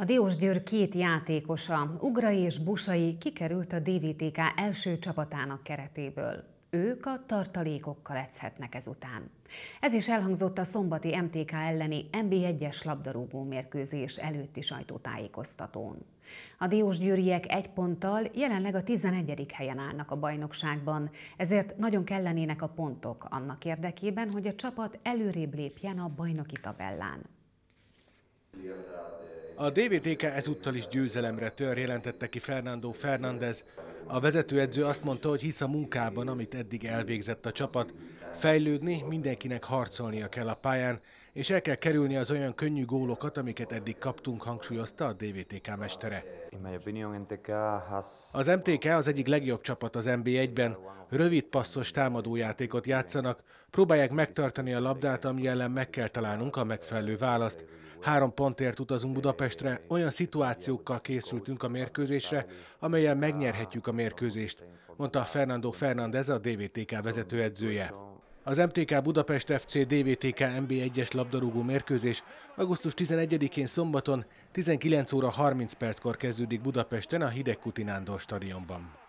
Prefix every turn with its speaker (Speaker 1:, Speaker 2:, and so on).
Speaker 1: A Diós Győr két játékosa, Ugrai és Busai kikerült a DVTK első csapatának keretéből. Ők a tartalékokkal edzhetnek ezután. Ez is elhangzott a szombati MTK elleni MB1-es labdarúgó mérkőzés előtti sajtótájékoztatón. A diósgyőriek egy ponttal jelenleg a 11. helyen állnak a bajnokságban, ezért nagyon kellenének a pontok annak érdekében, hogy a csapat előrébb lépjen a bajnoki tabellán.
Speaker 2: A DVTK ezúttal is győzelemre tör, jelentette ki Fernando Fernández. A vezetőedző azt mondta, hogy hisz a munkában, amit eddig elvégzett a csapat. Fejlődni mindenkinek harcolnia kell a pályán, és el kell kerülni az olyan könnyű gólokat, amiket eddig kaptunk, hangsúlyozta a DVTK mestere. Az MTK az egyik legjobb csapat az NB1-ben. Rövid passzos támadójátékot játszanak, próbálják megtartani a labdát, ami ellen meg kell találnunk a megfelelő választ. Három pontért utazunk Budapestre, olyan szituációkkal készültünk a mérkőzésre, amelyen megnyerhetjük a mérkőzést, mondta Fernando Fernández, a DVTK vezetőedzője. Az MTK Budapest FC DVTK MB1-es labdarúgó mérkőzés augusztus 11-én szombaton 19 óra 30 perckor kezdődik Budapesten a Hidegkuti Nándor stadionban.